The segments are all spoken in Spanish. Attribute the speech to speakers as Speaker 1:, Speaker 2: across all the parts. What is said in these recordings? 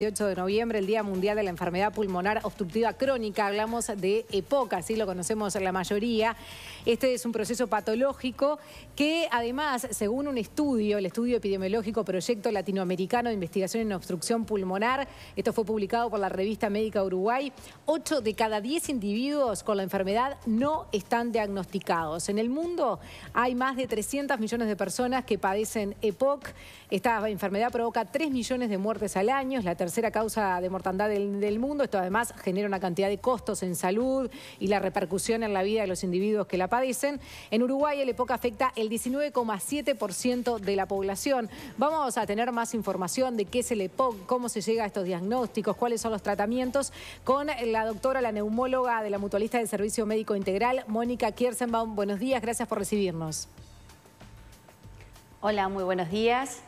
Speaker 1: 8 de noviembre, el Día Mundial de la Enfermedad Pulmonar Obstructiva Crónica, hablamos de EPOC, así lo conocemos la mayoría. Este es un proceso patológico que además, según un estudio, el estudio epidemiológico Proyecto Latinoamericano de Investigación en Obstrucción Pulmonar, esto fue publicado por la revista Médica Uruguay, 8 de cada 10 individuos con la enfermedad no están diagnosticados. En el mundo hay más de 300 millones de personas que padecen EPOC. Esta enfermedad provoca 3 millones de muertes al año, la tercera causa de mortandad del, mundo. Esto además genera una cantidad de costos en salud y la repercusión en la vida de los individuos que la padecen. En Uruguay el EPOC afecta el 19,7% de la población. Vamos a tener más información de qué es el EPOC, cómo se llega a estos diagnósticos, cuáles son los tratamientos, con la doctora, la neumóloga de la mutualista del Servicio Médico Integral, Mónica Kiersenbaum. Buenos días, gracias por recibirnos.
Speaker 2: Hola, muy buenos días.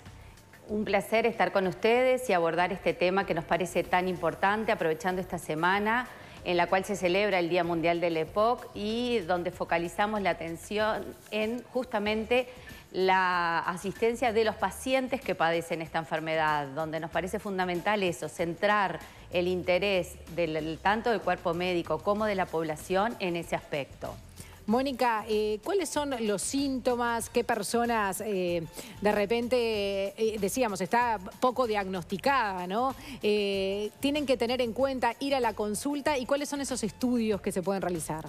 Speaker 2: Un placer estar con ustedes y abordar este tema que nos parece tan importante, aprovechando esta semana en la cual se celebra el Día Mundial del EPOC y donde focalizamos la atención en justamente la asistencia de los pacientes que padecen esta enfermedad, donde nos parece fundamental eso, centrar el interés tanto del cuerpo médico como de la población en ese aspecto.
Speaker 1: Mónica, eh, ¿cuáles son los síntomas? ¿Qué personas eh, de repente, eh, decíamos, está poco diagnosticada, tienen que tener en cuenta ir a la consulta y cuáles son esos estudios que se pueden realizar.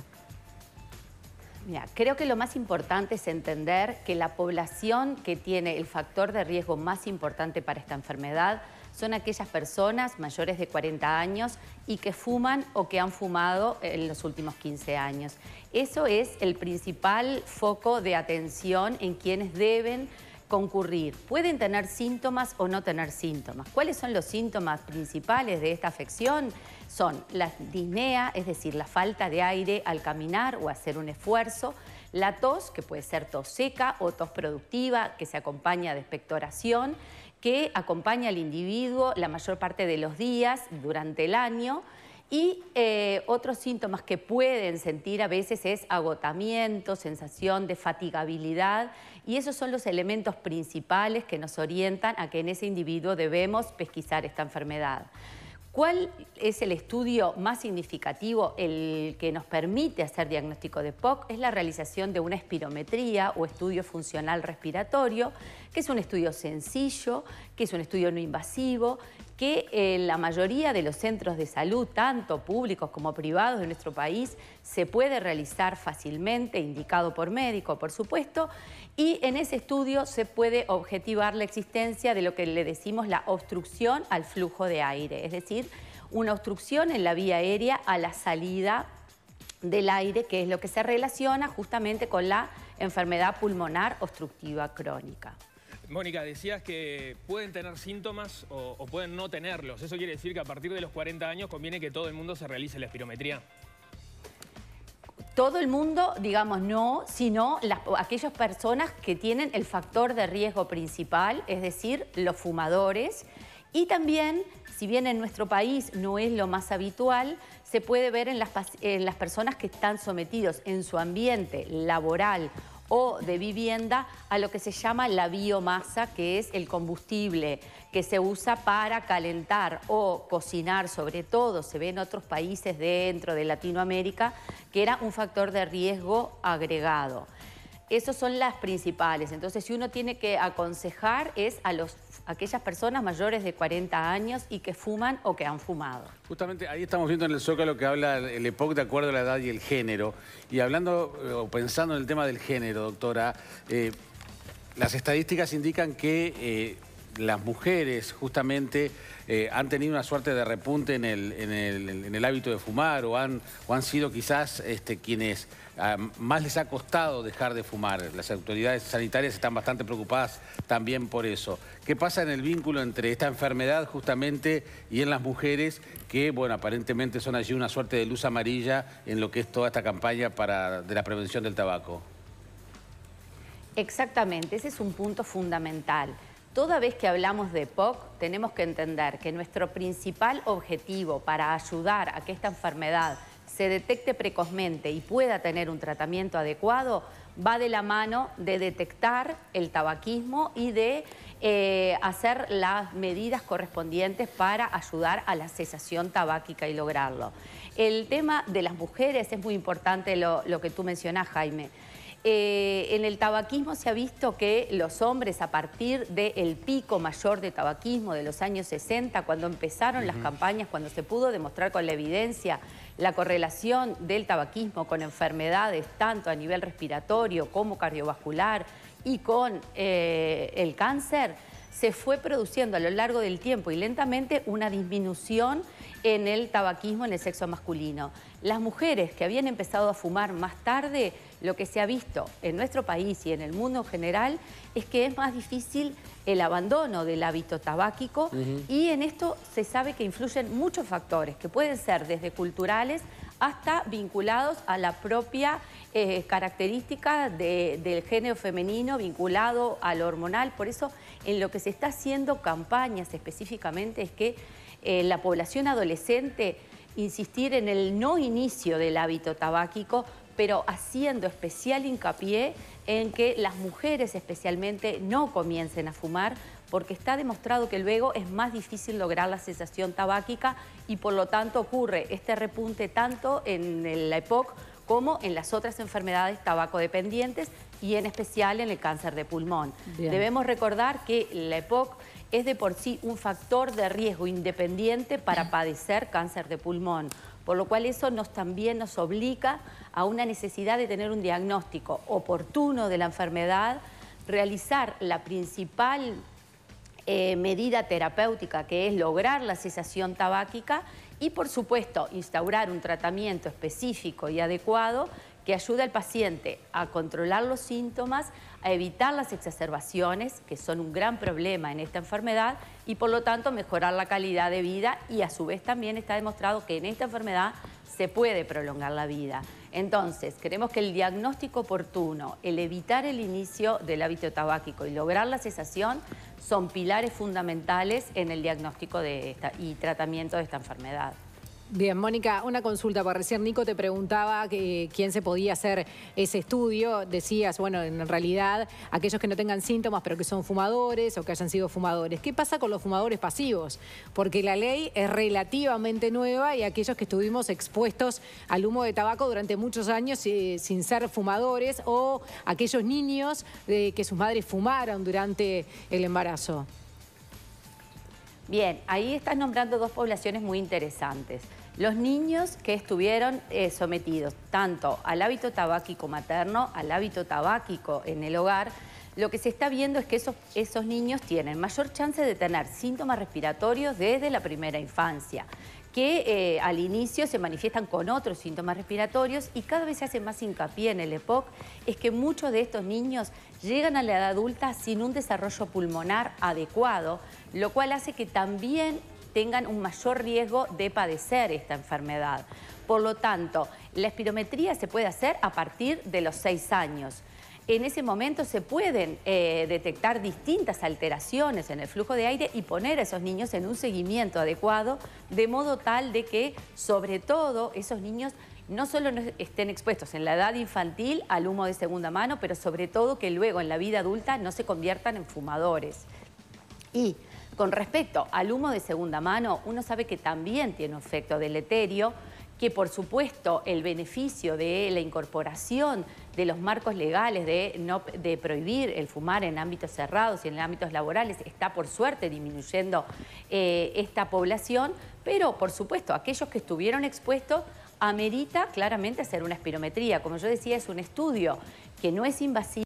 Speaker 2: Mira, creo que lo más importante es entender que la población que tiene el factor de riesgo más importante para esta enfermedad son aquellas personas mayores de 40 años y que fuman o que han fumado en los últimos 15 años. Eso es el principal foco de atención en quienes deben concurrir. Pueden tener síntomas o no tener síntomas. ¿Cuáles son los síntomas principales de esta afección? Son la disnea, es decir, la falta de aire al caminar o hacer un esfuerzo, la tos, que puede ser tos seca o tos productiva, que se acompaña de expectoración, que acompaña al individuo la mayor parte de los días durante el año. Y eh, otros síntomas que pueden sentir a veces es agotamiento, sensación de fatigabilidad y esos son los elementos principales que nos orientan a que en ese individuo debemos pesquisar esta enfermedad. ¿Cuál es el estudio más significativo, el que nos permite hacer diagnóstico de POC? Es la realización de una espirometría o estudio funcional respiratorio que es un estudio sencillo, que es un estudio no invasivo, que eh, la mayoría de los centros de salud, tanto públicos como privados de nuestro país, se puede realizar fácilmente, indicado por médico, por supuesto, y en ese estudio se puede objetivar la existencia de lo que le decimos la obstrucción al flujo de aire, es decir, una obstrucción en la vía aérea a la salida del aire, que es lo que se relaciona justamente con la enfermedad pulmonar obstructiva
Speaker 1: crónica. Mónica, decías que pueden tener síntomas o, pueden no tenerlos. ¿Eso quiere decir que a partir de los 40 años conviene que todo el mundo se realice la espirometría?
Speaker 2: Todo el mundo, digamos, no, sino aquellas personas que tienen el factor de riesgo principal, es decir, los fumadores. Y también, si bien en nuestro país no es lo más habitual, se puede ver en las, en las personas que están sometidos en su ambiente laboral o de vivienda a lo que se llama la biomasa, que es el combustible que se usa para calentar o cocinar, sobre todo se ve en otros países dentro de Latinoamérica, que era un factor de riesgo agregado. Esas son las principales. Entonces, si uno tiene que aconsejar es a los aquellas personas mayores de 40 años y que fuman o que han fumado. Justamente ahí estamos viendo en el Zócalo que habla el EPOC de acuerdo a la edad y el género. Y hablando eh, o pensando en el tema del género, doctora, eh, las estadísticas indican que... Eh, las mujeres justamente eh, han tenido una suerte de repunte en el, hábito de fumar o han, sido quizás este, quienes ah, más les ha costado dejar de fumar. Las autoridades sanitarias están bastante preocupadas también por eso. ¿Qué pasa en el vínculo entre esta enfermedad justamente y en las mujeres que, bueno, aparentemente son allí una suerte de luz amarilla en lo que es toda esta campaña de la prevención del tabaco? Exactamente, ese es un punto fundamental. Toda vez que hablamos de POC, tenemos que entender que nuestro principal objetivo para ayudar a que esta enfermedad se detecte precozmente y pueda tener un tratamiento adecuado, va de la mano de detectar el tabaquismo y de eh, hacer las medidas correspondientes para ayudar a la cesación tabáquica y lograrlo. El tema de las mujeres es muy importante lo, lo que tú mencionas, Jaime. Eh, en el tabaquismo se ha visto que los hombres a partir del pico mayor de tabaquismo de los años 60, cuando empezaron las campañas, cuando se pudo demostrar con la evidencia la correlación del tabaquismo con enfermedades tanto a nivel respiratorio como cardiovascular y con eh, el cáncer, se fue produciendo a lo largo del tiempo y lentamente una disminución en el tabaquismo, en el sexo masculino. Las mujeres que habían empezado a fumar más tarde, lo que se ha visto en nuestro país y en el mundo en general es que es más difícil el abandono del hábito tabáquico y en esto se sabe que influyen muchos factores que pueden ser desde culturales hasta vinculados a la propia eh, característica del género femenino vinculado al hormonal. Por eso en lo que se está haciendo campañas específicamente es que eh, la población adolescente, insistir en el no inicio del hábito tabáquico, pero haciendo especial hincapié en que las mujeres especialmente no comiencen a fumar porque está demostrado que luego es más difícil lograr la sensación tabáquica y por lo tanto ocurre este repunte tanto en la EPOC como en las otras enfermedades tabacodependientes y en especial en el cáncer de pulmón. Debemos recordar que la EPOC es de por sí un factor de riesgo independiente para padecer cáncer de pulmón, por lo cual eso nos, también nos obliga a una necesidad de tener un diagnóstico oportuno de la enfermedad, realizar la principal eh, medida terapéutica que es lograr la cesación tabáquica y por supuesto instaurar un tratamiento específico y adecuado que ayuda al paciente a controlar los síntomas, a evitar las exacerbaciones, que son un gran problema en esta enfermedad, y por lo tanto mejorar la calidad de vida y a su vez también está demostrado que en esta enfermedad se puede prolongar la vida. Entonces, creemos que el diagnóstico oportuno, el evitar el inicio del hábito tabáquico y lograr la cesación son pilares fundamentales en el diagnóstico y tratamiento de esta enfermedad.
Speaker 1: Bien, Mónica, una consulta. para recién Nico te preguntaba quién se podía hacer ese estudio. Decías, bueno, en realidad aquellos que no tengan síntomas pero que son fumadores o que hayan sido fumadores. ¿Qué pasa con los fumadores pasivos? Porque la ley es relativamente nueva y aquellos que estuvimos expuestos al humo de tabaco durante muchos años eh, sin ser fumadores o aquellos niños eh, que sus madres fumaron durante el embarazo.
Speaker 2: Bien, ahí estás nombrando dos poblaciones muy interesantes los niños que estuvieron eh, sometidos tanto al hábito tabáquico materno, al hábito tabáquico en el hogar, lo que se está viendo es que esos, esos niños tienen mayor chance de tener síntomas respiratorios desde la primera infancia que eh, al inicio se manifiestan con otros síntomas respiratorios y cada vez se hace más hincapié en el EPOC, es que muchos de estos niños llegan a la edad adulta sin un desarrollo pulmonar adecuado, lo cual hace que también tengan un mayor riesgo de padecer esta enfermedad. Por lo tanto, la espirometría se puede hacer a partir de los seis años. En ese momento se pueden eh, detectar distintas alteraciones en el flujo de aire y poner a esos niños en un seguimiento adecuado, de modo tal de que, sobre todo, esos niños no solo estén expuestos en la edad infantil al humo de segunda mano, pero sobre todo que luego en la vida adulta no se conviertan en fumadores. Y con respecto al humo de segunda mano, uno sabe que también tiene un efecto deleterio, que por supuesto el beneficio de la incorporación de los marcos legales de, prohibir el fumar en ámbitos cerrados y en ámbitos laborales está por suerte disminuyendo eh, esta población, pero por supuesto aquellos que estuvieron expuestos amerita claramente hacer una espirometría. Como yo decía, es un estudio que no es invasivo,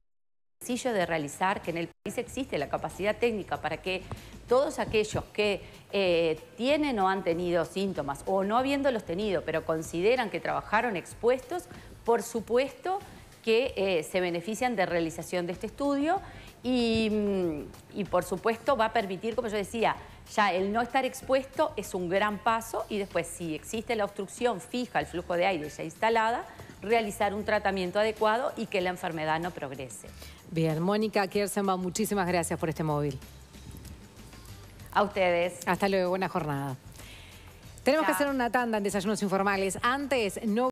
Speaker 2: sencillo de realizar, que en el país existe la capacidad técnica para que todos aquellos que eh, tienen o han tenido síntomas o no habiéndolos tenido, pero consideran que trabajaron expuestos, por supuesto que eh, se benefician de realización de este estudio mm, y, por supuesto va a permitir, como yo decía, ya el no estar expuesto es un gran paso y después si existe la obstrucción fija el flujo de aire ya instalada, realizar un tratamiento adecuado y que la enfermedad no progrese.
Speaker 1: Bien, Mónica Kersenbaum, muchísimas gracias por este móvil. A ustedes. Hasta luego, buena jornada. Tenemos que hacer una tanda en desayunos informales. Antes no...